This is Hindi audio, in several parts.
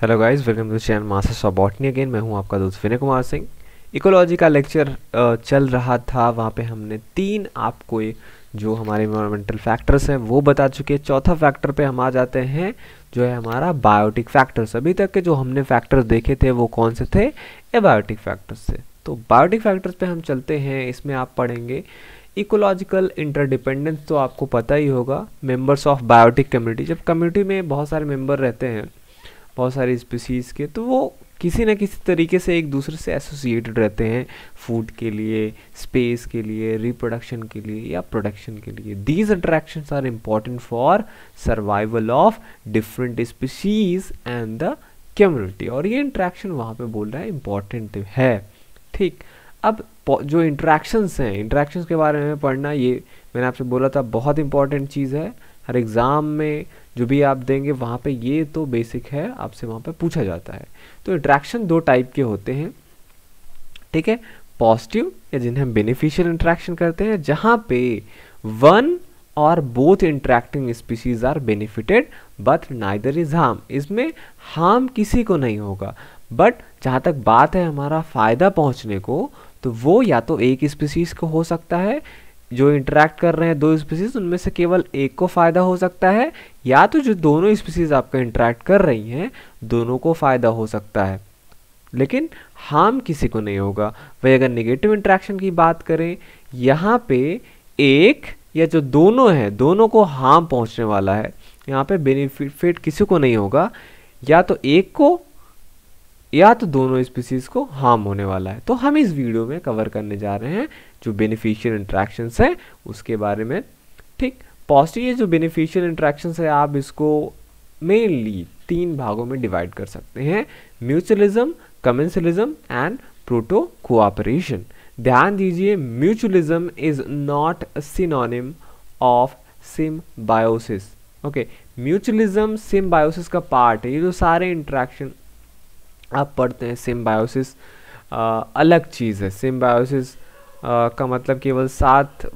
Hello guys welcome to channel masters of botany again मैं हूं आपका दोस्त विनय कुमार सिंह इकोलॉजी का लेक्चर चल रहा था वहां पे हमने तीन आपको जो हमारे इन्वायरमेंटल फैक्टर्स हैं वो बता चुके हैं चौथा फैक्टर पे हम आ जाते हैं जो है हमारा बायोटिक फैक्टर्स अभी तक के जो हमने फैक्टर्स देखे थे वो कौन से थे एबायोटिक फैक्टर्स से तो बायोटिक फैक्टर्स पर हम चलते हैं इसमें आप पढ़ेंगे इकोलॉजिकल इंटरडिपेंडेंस तो आपको पता ही होगा मेम्बर्स ऑफ बायोटिक कम्युनिटी जब कम्युनिटी में बहुत सारे मेम्बर रहते हैं बहुत सारे स्पीसीज़ के तो वो किसी न किसी तरीके से एक दूसरे से एसोसिएटेड रहते हैं फूड के लिए स्पेस के लिए रिप्रोडक्शन के लिए या प्रोडक्शन के लिए these attraction are important for survival of different species and the community और ये इंट्रैक्शन वहाँ पे बोल रहा है इम्पॉर्टेंट है ठीक अब जो इंट्रैक्शंस हैं इंट्रैक्शंस के बारे में पढ़ना ये मैंने आपसे बोला था बहुत इंपॉर्टेंट चीज़ है हर एग्ज़ाम में जो भी आप देंगे वहाँ पे ये तो बेसिक है आपसे वहाँ पे पूछा जाता है तो इंट्रैक्शन दो टाइप के होते हैं ठीक है पॉजिटिव या जिन्हें हम बेनिफिशियल इंट्रैक्शन करते हैं जहाँ पे वन और both interacting species are benefited but neither is harm इसमें हार्म किसी को नहीं होगा बट जहाँ तक बात है हमारा फ़ायदा पहुँचने को तो वो या तो एक स्पीसीज को हो सकता है जो इंटरेक्ट कर रहे हैं दो स्पीसीज उनमें से केवल एक को फ़ायदा हो सकता है या तो जो दोनों स्पीसीज आपका इंटरेक्ट कर रही हैं दोनों को फ़ायदा हो सकता है लेकिन हार्म किसी को नहीं होगा वही अगर निगेटिव इंट्रैक्शन की बात करें यहाँ पे एक या जो दोनों हैं दोनों को हार्म पहुँचने वाला है यहाँ पे बेनिफिट किसी को नहीं होगा या तो एक को या तो दोनों स्पीसीज को हार्म होने वाला है तो हम इस वीडियो में कवर करने जा रहे हैं जो बेनिफिशियल इंट्रैक्शन है उसके बारे में ठीक पॉजिटिव ये जो बेनिफिशियल इंट्रैक्शन है आप इसको मेनली तीन भागों में डिवाइड कर सकते हैं mutualism commensalism and protocooperation ध्यान दीजिए mutualism is not synonym of symbiosis okay mutualism symbiosis का पार्ट है ये जो सारे इंट्रैक्शन आप पढ़ते हैं सिम्बायोसिस अलग चीज़ है सिम्बायोसिस का मतलब केवल साथ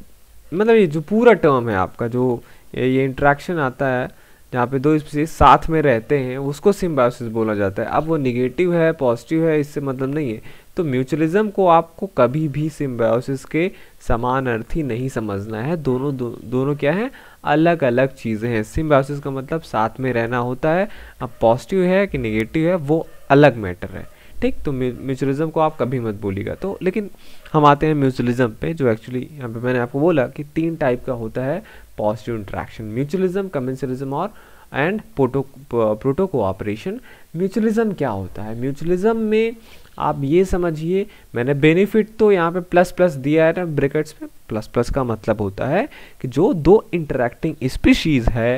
मतलब ये जो पूरा टर्म है आपका जो ये इंट्रैक्शन आता है जहाँ पे दो स्पीसीज साथ में रहते हैं उसको सिम्बायोसिस बोला जाता है अब वो निगेटिव है पॉजिटिव है इससे मतलब नहीं है तो म्यूचुअलिज्म को आपको कभी भी सिम्बायोसिस के समान अर्थी नहीं समझना है दोनों दो, दोनों क्या है अलग अलग चीज़ें हैं सिम्बायोसिस का मतलब साथ में रहना होता है अब पॉजिटिव है कि निगेटिव है वो अलग मैटर है ठीक तो म्यूचुअलिज्म को आप कभी मत बोलिएगा तो लेकिन हम आते हैं म्यूचुअलिज्म पे जो एक्चुअली यहाँ पे मैंने आपको बोला कि तीन टाइप का होता है पॉजिटिव इंट्रैक्शन म्यूचुअलिज्म कमेंसलिज्म और एंड प्रोटो प्रोटोकोऑपरेशन म्यूचुअलिज्म क्या होता है म्यूचुअलिज्म में आप ये समझिए मैंने बेनिफिट तो यहाँ पे प्लस प्लस दिया है ना ब्रिकेट्स में प्लस प्लस का मतलब होता है कि जो दो इंटरेक्टिंग स्पीशीज़ है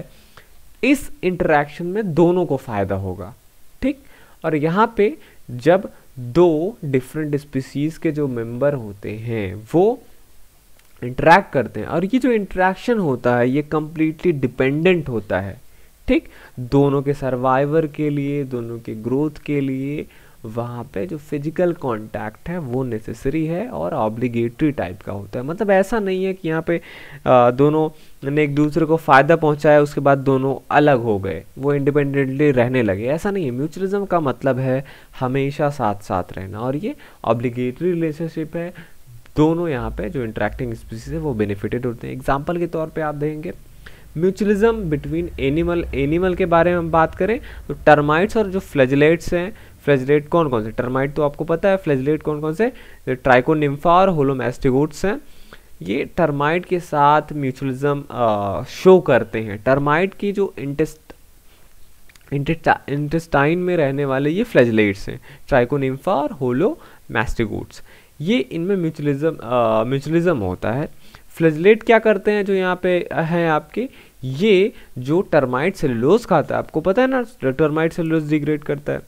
इस इंटरेक्शन में दोनों को फ़ायदा होगा ठीक और यहाँ पे जब दो डिफरेंट स्पीसीज़ के जो मेंबर होते हैं वो इंटरेक्ट करते हैं और ये जो इंटरेक्शन होता है ये कम्प्लीटली डिपेंडेंट होता है ठीक दोनों के सर्वाइवर के लिए दोनों के ग्रोथ के लिए वहाँ पे जो फिजिकल कांटेक्ट है वो नेसेसरी है और ऑब्लिगेटरी टाइप का होता है मतलब ऐसा नहीं है कि यहाँ पे दोनों ने एक दूसरे को फ़ायदा पहुँचाया उसके बाद दोनों अलग हो गए वो इंडिपेंडेंटली रहने लगे ऐसा नहीं है म्यूचुअलिज्म का मतलब है हमेशा साथ साथ रहना और ये ऑब्लिगेटरी रिलेशनशिप है दोनों यहाँ पे जो इंट्रैक्टिंग स्पीसीज है वो बेनिफिटेड होते हैं एग्जाम्पल के तौर पर आप देखेंगे म्यूचुअलिज्म बिटवीन एनिमल एनिमल के बारे में हम बात करें तो टर्माइट्स और जो फ्लजलेट्स हैं फ्लैजलेट कौन कौन से टर्माइट तो आपको पता है फ्लैजलेट कौन कौन से ट्राइकोनिम्फा और होलोमेस्टिगोट्स हैं ये टर्माइट के साथ म्यूचुअलिज्म शो करते हैं टर्माइट की जो इंटेस्ट इंटेस्टाइन में रहने वाले ये फ्लैजलेट्स हैं ट्राइकोनिम्फा और होलो मैस्टिगोट्स ये इनमें म्यूचुअलिज्म म्यूचुअलिज्म होता है फ्लजलेट क्या करते हैं जो यहाँ पे हैं आपके ये जो टर्माइट सेलुलोज खाता है आपको पता है ना टर्माइट सेलुलोज डिग्रेड करता है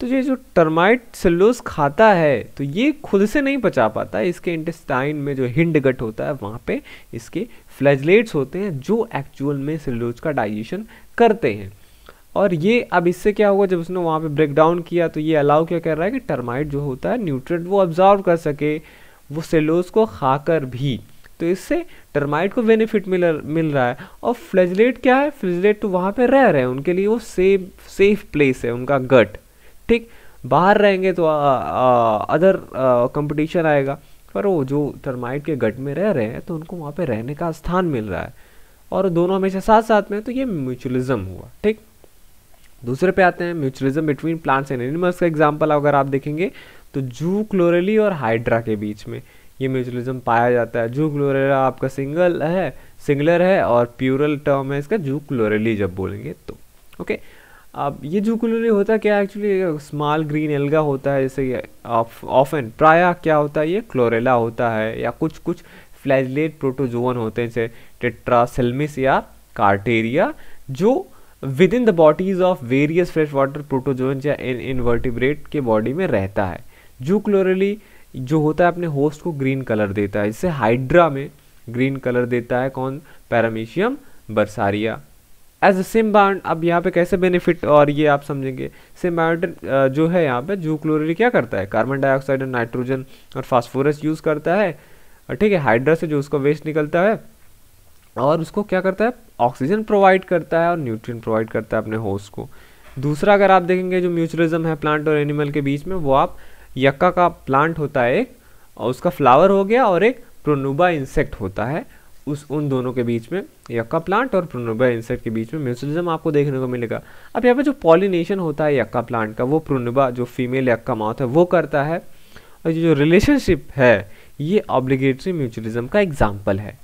तो ये जो टर्माइट सेलुलोज खाता है तो ये खुद से नहीं पचा पाता इसके इंटेस्टाइन में जो हिंड गट होता है वहाँ पे इसके फ्लैजलेट्स होते हैं जो एक्चुअल में सेलुलोज का डाइजेशन करते हैं और ये अब इससे क्या होगा जब उसने वहाँ पे ब्रेक डाउन किया तो ये अलाउ क्या कर रहा है कि टर्माइट जो होता है न्यूट्रेंट वो ऑब्जॉर्व कर सके वो सेलोज को खाकर भी तो इससे टर्माइट को बेनिफिट मिल मिल रहा है और फ्लैजलेट क्या है फ्लैजलेट तो वहाँ पे रह रहे हैं उनके लिए वो सेफ सेफ प्लेस है उनका गट ठीक बाहर रहेंगे तो अदर कंपटीशन आएगा पर वो जो थर्माइट के गट में रह रहे हैं तो उनको वहाँ पे रहने का स्थान मिल रहा है और दोनों हमेशा साथ साथ में तो ये म्यूचुअलिज्म हुआ ठीक दूसरे पे आते हैं mutualism between plants and animals का एग्जाम्पल अगर आप देखेंगे तो जू क्लोरेली और हाइड्रा के बीच में ये म्यूचुअलिज्म पाया जाता है जू क्लोरेला आपका सिंगल है सिंगलर है और प्यूरल टर्म है इसका जू क्लोरेली जब बोलेंगे तो ओके अब ये जूकुलले होता क्या एक्चुअली स्मॉल ग्रीन एल्गा होता है जैसे ऑफन प्राय क्या होता है ये क्लोरेला होता है या कुछ कुछ फ्लैजलेट प्रोटोजोवन होते हैं जैसे टेट्रासेलमिस या कार्टेरिया जो within the bodies of various fresh water protozoan या इन इनवर्टिब्रेट के बॉडी में रहता है जूक्लोरेली जो होता है अपने होस्ट को ग्रीन कलर देता है जिससे हाइड्रा में ग्रीन कलर देता है कौन Paramecium bursaria as sim symbiont अब यहाँ पे कैसे बेनिफिट और ये आप समझेंगे सिम्बाउंड जो है यहाँ पे जू क्लोरिन क्या करता है कार्बन डाइऑक्साइड और नाइट्रोजन और फास्फोरस यूज़ करता है ठीक है हाइड्रा से जो उसका वेस्ट निकलता है और उसको क्या करता है ऑक्सीजन प्रोवाइड करता है और न्यूट्रिएंट प्रोवाइड करता है अपने होस्ट को दूसरा अगर आप देखेंगे जो म्यूचुअलिज्म है प्लांट और एनिमल के बीच में वो आप यक्का का प्लांट होता है एक और उसका फ्लावर हो गया और एक प्रोनुबा इंसेक्ट होता है उस उन दोनों के बीच में यक्का प्लांट और प्रोनोबा इंसेक्ट के बीच में म्यूचुअलिज्म आपको देखने को मिलेगा अब यहाँ पे जो पॉलिनेशन होता है यक्का प्लांट का वो प्रोनोबा जो फीमेल यक्का माउथ है वो करता है और जो रिलेशनशिप है ये ऑब्लिगेटरी म्यूचुअलिज्म का एग्जाम्पल है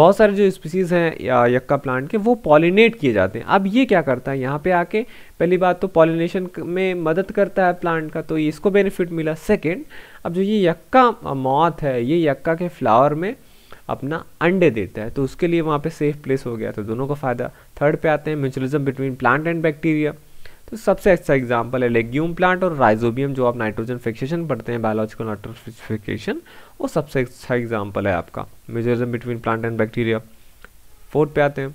बहुत सारे जो स्पीसीज़ हैं यक्का प्लांट के वो पॉलिनेट किए जाते हैं अब ये क्या करता है यहाँ पे आके पहली बात तो पॉलिनेशन में मदद करता है प्लांट का तो इसको बेनिफिट मिला सेकंड अब जो ये यक्का मौत है ये यक्का के फ्लावर में अपना अंडे देता है तो उसके लिए वहाँ पे सेफ प्लेस हो गया तो दोनों का फ़ायदा थर्ड पे आते हैं mutualism between plant and bacteria तो सबसे अच्छा एग्जाम्पल है लेग्यूम प्लांट और राइजोबियम जो आप नाइट्रोजन फिक्सेशन पढ़ते हैं बायोलॉजिकल नाइट्रोफिकेशन वो सबसे अच्छा एग्जाम्पल है आपका mutualism between plant and bacteria fourth पे आते हैं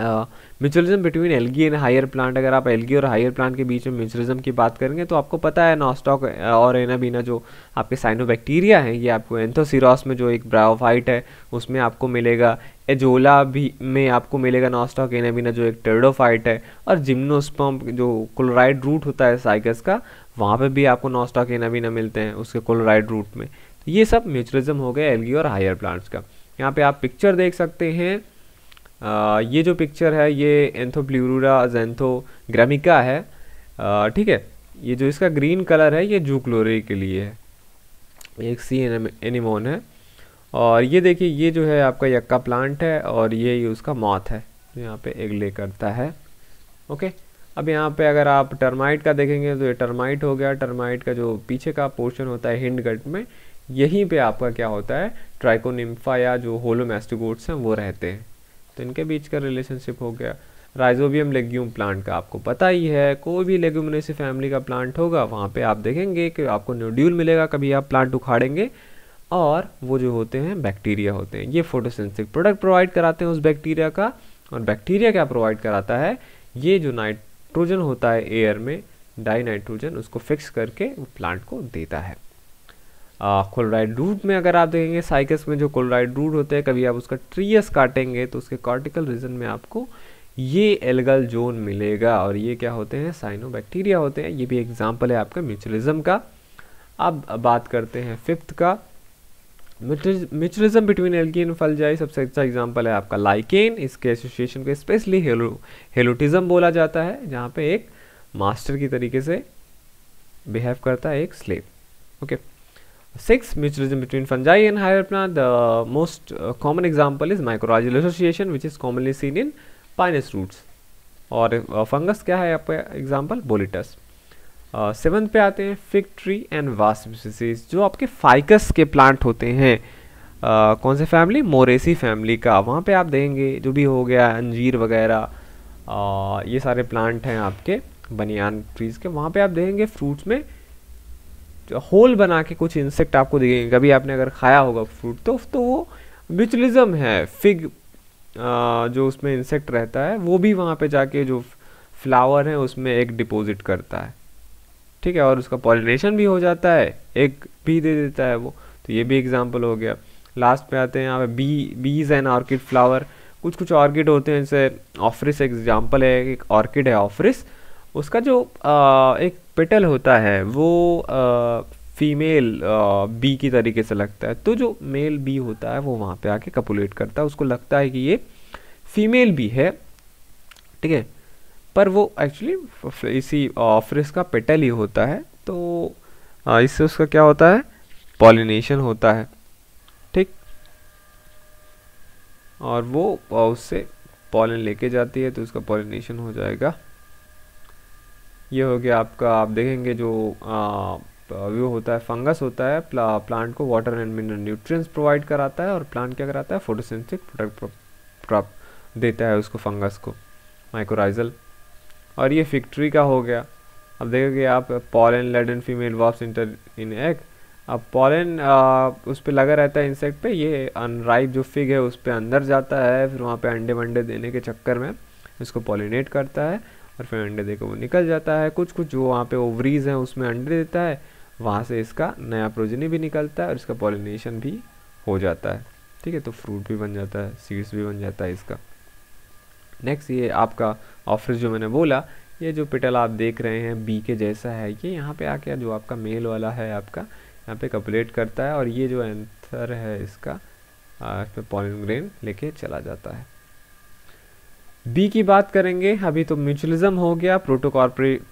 mutualism between algae and higher plant अगर आप एलगी और हायर प्लांट के बीच में म्यूचुअलिज्म की बात करेंगे तो आपको पता है नॉस्टॉक और एनाबीना जो आपके साइनोबैक्टीरिया है ये आपको एंथोसिरोस में जो एक ब्रायोफाइट है उसमें आपको मिलेगा एजोला भी में आपको मिलेगा नॉस्टॉक एनाबीना जो एक टर्डोफाइट है और जिम्नोस्पम जो क्लोराइड रूट होता है साइकस का वहाँ पर भी आपको नॉस्टॉक एनाबीना मिलते हैं उसके क्लोराइड रूट में तो ये सब म्यूचुअलिज्म हो गया एलगी और हायर प्लांट्स का यहाँ पे आप पिक्चर देख सकते हैं ये जो पिक्चर है ये एंथोप्ल्यूरा जेंथो ग्रामिका है ठीक है ये जो इसका ग्रीन कलर है ये जू क्लोरे के लिए है एक सी एनिमोन है और ये देखिए ये जो है आपका यक्का प्लांट है और ये उसका मौत है जो यहाँ पे एग ले करता है ओके अब यहाँ पे अगर आप टर्माइट का देखेंगे तो ये टर्माइट हो गया टर्माइट का जो पीछे का पोर्शन होता है हिंड गट में यहीं पे आपका क्या होता है ट्राइकोनिम्फा या जो होलोमेस्टिगोट्स हैं वो रहते हैं तो इनके बीच का रिलेशनशिप हो गया राइजोबियम लेग्यूम प्लांट का आपको पता ही है कोई भी लेग्यूमिनेसी फैमिली का प्लांट होगा वहाँ पे आप देखेंगे कि आपको न्यूड्यूल मिलेगा कभी आप प्लांट उखाड़ेंगे और वो जो होते हैं बैक्टीरिया होते हैं ये फोटोसेंसिक प्रोडक्ट प्रोवाइड कराते हैं उस बैक्टीरिया का और बैक्टीरिया क्या प्रोवाइड कराता है ये जो नाइट्रोजन होता है एयर में डाई नाइट्रोजन उसको फिक्स करके वो प्लांट को देता है कोलोराइड रूट में अगर आप देखेंगे साइकस में जो कोलोराइड रूट होते हैं कभी आप उसका ट्रीएस काटेंगे तो उसके कॉर्टिकल रीजन में आपको ये एल्गल जोन मिलेगा और ये क्या होते हैं साइनोबैक्टीरिया होते हैं ये भी एग्जाम्पल है आपका म्यूचुरिज्म का अब बात करते हैं फिफ्थ का म्यूचुरिज्म बिटवीन एल्गिन फलजाई सबसे अच्छा एग्जाम्पल है आपका लाइकेन इसके एसोसिएशन को स्पेशली हेलो हेलोटिज्म बोला जाता है जहाँ पे एक मास्टर की तरीके से बिहेव करता है एक slave okay okay. six Mutualism between fungi and higher plant. The most uh, common example is mycorrhizal association which is commonly seen in pinus roots. और फंगस uh, क्या है आपका एग्जाम्पल बोलिटस सेवन्थ पे आते हैं फिक ट्री एंड वास्पीसीज जो आपके फाइकस के प्लांट होते हैं uh, कौन से फैमिली मोरेसी फैमिली का वहाँ पे आप देंगे जो भी हो गया अंजीर वगैरह uh, ये सारे प्लांट हैं आपके बनियान ट्रीज़ के वहाँ पे आप देंगे फ्रूट्स में होल बना के कुछ इंसेक्ट आपको दिखेंगे कभी आपने अगर खाया होगा फ्रूट तो तो वो विचलिज्म है फिग जो उसमें इंसेक्ट रहता है वो भी वहाँ पे जाके जो फ्लावर है उसमें एक डिपॉजिट करता है ठीक है और उसका पॉलिनेशन भी हो जाता है एक भी दे देता है वो तो ये भी एग्जाम्पल हो गया लास्ट पे आते हैं यहाँ पे बी बीज एंड ऑर्किड फ्लावर कुछ कुछ ऑर्किड होते हैं जैसे ऑफरिस एग्जाम्पल है एक ऑर्किड है ऑफरिस उसका जो आ, एक पेटल होता है वो फीमेल बी की तरीके से लगता है तो जो मेल बी होता है वो वहाँ पे आके कपुलेट करता है उसको लगता है कि ये फीमेल बी है ठीक है पर वो एक्चुअली इसी फ्रिस का पेटल ही होता है तो इससे उसका क्या होता है पॉलिनेशन होता है ठीक और वो उससे पॉलन लेके जाती है तो उसका पॉलिनेशन हो जाएगा ये हो गया आपका आप देखेंगे जो व्यू होता है फंगस होता है प्ला, प्लांट को water and mineral nutrients provide कराता है और प्लांट क्या कराता है फोटोसेंथिक प्रोडक्ट क्रॉप देता है उसको फंगस को माइक्रोराइजल और ये फिक्ट्री का हो गया अब देखोगे आप pollen laden and female wasps enter in egg अब पॉलन उस पर लगा रहता है इंसेक्ट पे ये अनराइप जो फिग है उस पर अंदर जाता है फिर वहाँ पे अंडे वंडे देने के चक्कर में इसको पॉलिनेट करता है और फिर अंडे देकर वो निकल जाता है कुछ कुछ जो वहाँ पे ओवरीज हैं उसमें अंडे देता है वहाँ से इसका नया प्रोजनी भी निकलता है और इसका पॉलिनेशन भी हो जाता है ठीक है तो फ्रूट भी बन जाता है सीड्स भी बन जाता है इसका नेक्स्ट ये आपका ऑफिस जो मैंने बोला ये जो पिटल आप देख रहे हैं बी के जैसा है ये यहाँ पे आके जो आपका मेल वाला है आपका यहाँ पे कपलेट करता है और ये जो एंथर है इसका इस पर पॉलन ग्रेन लेके चला जाता है बी की बात करेंगे अभी तो म्यूचुअलिज्म हो गया प्रोटो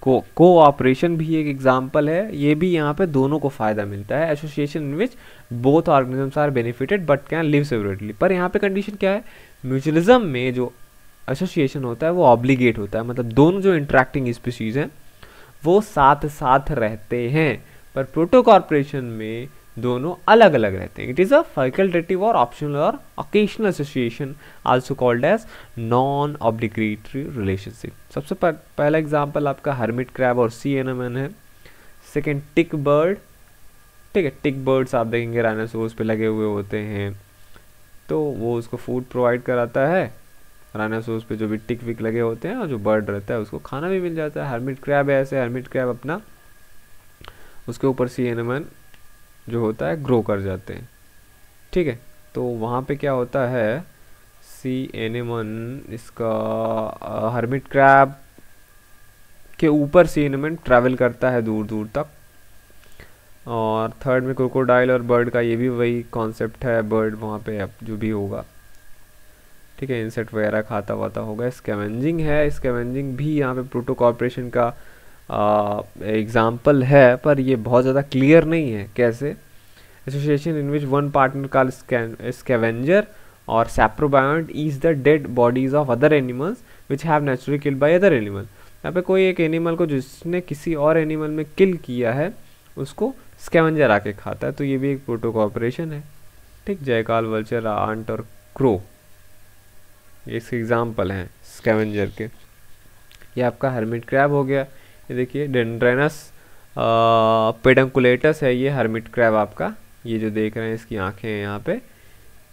को कोऑपरेशन भी एक एग्जाम्पल है ये भी यहाँ पे दोनों को फ़ायदा मिलता है association in which both organisms are benefited but can live separately पर यहाँ पे कंडीशन क्या है म्यूचुअलिज्म में जो एसोसिएशन होता है वो ऑब्लीगेट होता है मतलब दोनों जो इंट्रैक्टिंग स्पीसीज हैं वो साथ साथ रहते हैं पर प्रोटोकॉर्पोरेशन में दोनों अलग अलग रहते हैं इट इज़ अ फैकल्टेटिव और ऑप्शनल और occasional association also called as non obligatory relationship सबसे पहला एग्जाम्पल आपका हर्मिट क्रैब और सी एन एम एन है सेकेंड टिक बर्ड ठीक है टिक बर्ड्स आप देखेंगे राइनासोर्स पे लगे हुए होते हैं तो वो उसको फूड प्रोवाइड कराता है राइनासोर्स पे जो भी टिक विक लगे होते हैं और जो बर्ड रहता है उसको खाना भी मिल जाता है हर्मिट क्रैब है ऐसे हर्मिट क्रैब अपना उसके ऊपर सी एन एम एन जो होता है ग्रो कर जाते हैं ठीक है तो वहाँ पे क्या होता है सी एन एम वन इसका हर्मिट क्रैब के ऊपर सी एनिमेंट ट्रैवल करता है दूर दूर तक और थर्ड में क्रोकोडाइल और बर्ड का ये भी वही कॉन्सेप्ट है बर्ड वहाँ पे अब जो भी होगा ठीक है इंसेक्ट वगैरह खाता वाता होगा स्केवेंजिंग है स्केवेंजिंग भी यहाँ पे प्रोटो कॉरपोरेशन का एग्ज़ाम्पल है पर ये बहुत ज़्यादा क्लियर नहीं है कैसे association in which one partner call scavenger और saprobiont is the dead bodies of other animals which have naturally killed by other animal यहाँ पे कोई एक एनिमल को जिसने किसी और एनिमल में किल किया है उसको स्केवेंजर आके खाता है तो ये भी एक प्रोटोकॉपरेशन है ठीक जयकाल वल्चर आंट और क्रो ये इसके एग्जाम्पल हैं स्केवेंजर के ये आपका हर्मिट क्रैब हो गया ये देखिए डेंड्रेनस पेडंकुलेटस है ये हर्मिट क्रैब आपका ये जो देख रहे हैं इसकी आँखें हैं यहाँ पे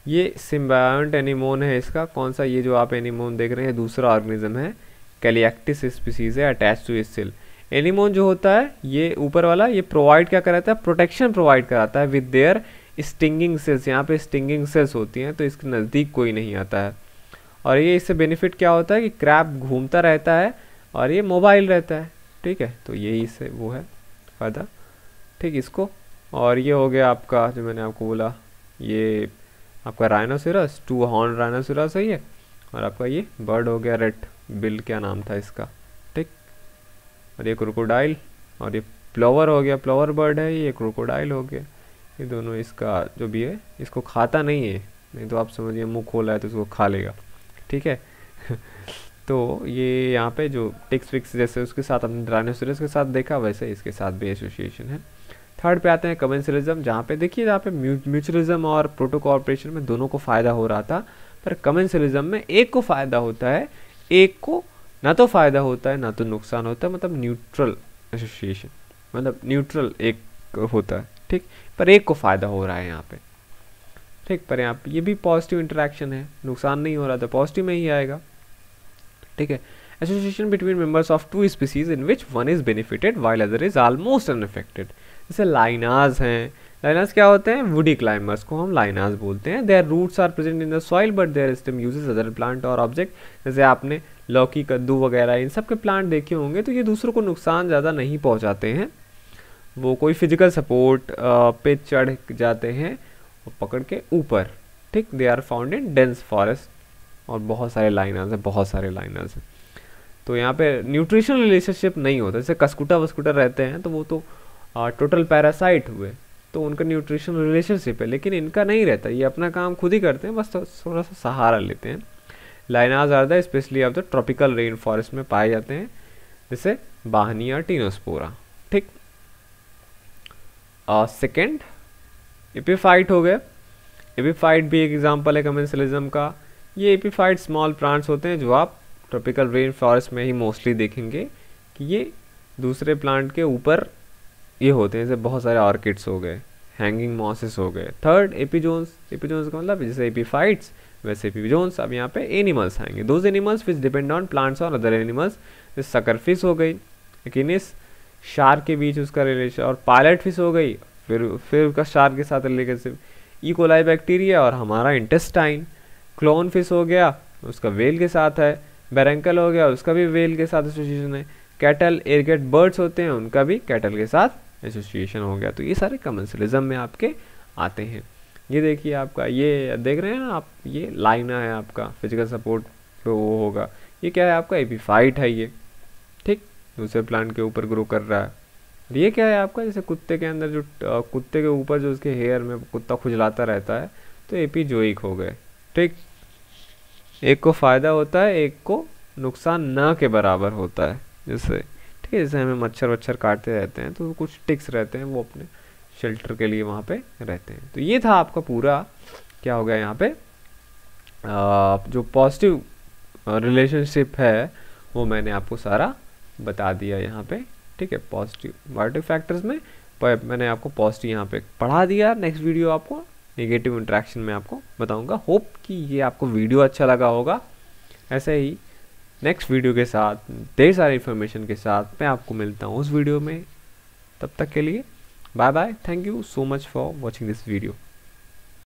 ये सिम्बायट एनिमोन है इसका कौन सा ये जो आप एनिमोन देख रहे हैं दूसरा ऑर्गेनिज्म है कैलियक्टिस स्पीसीज है अटैच टू स्टिल एनिमोन जो होता है ये ऊपर वाला ये प्रोवाइड क्या कराता है प्रोटेक्शन प्रोवाइड कराता है विद देयर स्टिंगिंग सेल्स यहाँ पे स्टिंगिंग सेल्स होती हैं तो इसके नज़दीक कोई नहीं आता है और ये इससे बेनिफिट क्या होता है कि क्रैप घूमता रहता है और ये मोबाइल रहता है ठीक है तो यही से वो है फ़ायदा ठीक इसको और ये हो गया आपका जो मैंने आपको बोला ये आपका राइनोसिरस टू हॉर्न राइनोसिरस है ये और आपका ये बर्ड हो गया रेड बिल क्या नाम था इसका ठीक और ये क्रोकोडाइल और ये प्लोवर हो गया प्लोवर बर्ड है ये क्रोकोडाइल हो गया ये दोनों इसका जो भी है इसको खाता नहीं है नहीं तो आप समझिए मुँह खोला है तो उसको खा लेगा ठीक है तो ये यहाँ पे जो टिक्स विक्स जैसे उसके साथ हमने ड्राइनोसोरस के साथ देखा वैसे इसके साथ भी एसोसिएशन है थर्ड पे आते हैं कमेंसलिज्म जहाँ पे देखिए जहाँ पे म्यूचुअलिज्म और प्रोटोकॉर्पोरेशन में दोनों को फ़ायदा हो रहा था पर कमेंसलिज्म में एक को फ़ायदा होता है एक को ना तो फ़ायदा होता है ना तो नुकसान होता है मतलब न्यूट्रल एसोसिएशन मतलब न्यूट्रल एक होता है ठीक पर एक को फ़ायदा हो रहा है यहाँ पे ठीक पर यहाँ पे ये भी पॉजिटिव इंटरेक्शन है नुकसान नहीं हो रहा था तो पॉजिटिव में ही आएगा ठीक है association between members of two species in which one is benefited while other is almost unaffected जैसे लाइनाज हैं लाइनाज क्या होते हैं वुडी क्लाइंबर्स को हम लाइनाज बोलते हैं their roots are present in the soil but their stem uses other plant और ऑब्जेक्ट जैसे आपने लौकी कद्दू वगैरह इन सब के प्लांट देखे होंगे तो ये दूसरों को नुकसान ज़्यादा नहीं पहुँचाते हैं वो कोई फिजिकल सपोर्ट पे चढ़ जाते हैं पकड़ के ऊपर ठीक they are found in dense forest और बहुत सारे लाइनर्स हैं बहुत सारे लाइनर्स हैं तो यहाँ पे न्यूट्रिशनल रिलेशनशिप नहीं होता जैसे कस्कुटा वस्कुटा रहते हैं तो वो तो आ, टोटल पैरासाइट हुए तो उनका न्यूट्रिशनल रिलेशनशिप है लेकिन इनका नहीं रहता ये अपना काम खुद ही करते हैं बस तो थोड़ा सा सहारा लेते हैं lianas are specially of the tropical rainforest में पाए जाते हैं जैसे बाहनिया टीनोस्पोरा ठीक सेकेंड एपिफाइट हो गए एपिफाइट भी एक एग्जाम्पल है कमेंसलिज्म का ये एपीफाइड स्मॉल प्लांट्स होते हैं जो आप ट्रॉपिकल रेन फॉरेस्ट में ही मोस्टली देखेंगे कि ये दूसरे प्लांट के ऊपर ये होते हैं जैसे बहुत सारे ऑर्किड्स हो गए हैंगिंग मॉसेस हो गए थर्ड एपीजोन्स एपीजोन्स का मतलब जैसे एपीफाइट्स वैसे एपीजोन्स अब यहाँ पे एनिमल्स आएंगे those animals which depend on plants और अदर एनिमल्स जैसे सकरफिश हो गई लेकिन इस शार के बीच उसका रिलेशन और पायलट फिश हो गई फिर फिर उसका शार के साथ रिलेशनशिप ई कोलाई बैक्टीरिया और हमारा इंटेस्टाइन क्लोन फिश हो गया उसका वेल के साथ है बैरेंकल हो गया उसका भी वेल के साथ एसोसिएशन है कैटल एयरगेट बर्ड्स होते हैं उनका भी कैटल के साथ एसोसिएशन हो गया तो ये सारे कमेंसलिज्म में आपके आते हैं ये देखिए आपका ये देख रहे हैं ना आप ये लाइना है आपका फिजिकल सपोर्ट पे वो होगा ये क्या है आपका एपीफाइट है ये ठीक दूसरे प्लांट के ऊपर ग्रो कर रहा है ये क्या है आपका जैसे कुत्ते के अंदर जो कुत्ते के ऊपर जो उसके हेयर में कुत्ता खुजलाता रहता है तो एपीजोइक हो गए ठीक एक को फ़ायदा होता है एक को नुकसान न के बराबर होता है जैसे ठीक है जैसे हमें मच्छर वच्छर काटते रहते हैं तो कुछ टिक्स रहते हैं वो अपने शेल्टर के लिए वहाँ पे रहते हैं तो ये था आपका पूरा क्या हो गया यहाँ पे आ, जो पॉजिटिव रिलेशनशिप है वो मैंने आपको सारा बता दिया यहाँ पे ठीक है पॉजिटिव बायोटिक फैक्टर्स में पर मैंने आपको पॉजिटिव यहाँ पे पढ़ा दिया नेक्स्ट वीडियो आपको नेगेटिव इंट्रैक्शन में आपको बताऊंगा होप कि ये आपको वीडियो अच्छा लगा होगा ऐसे ही नेक्स्ट वीडियो के साथ ढेर सारे इन्फॉर्मेशन के साथ मैं आपको मिलता हूँ उस वीडियो में तब तक के लिए bye bye thank you so much for watching this video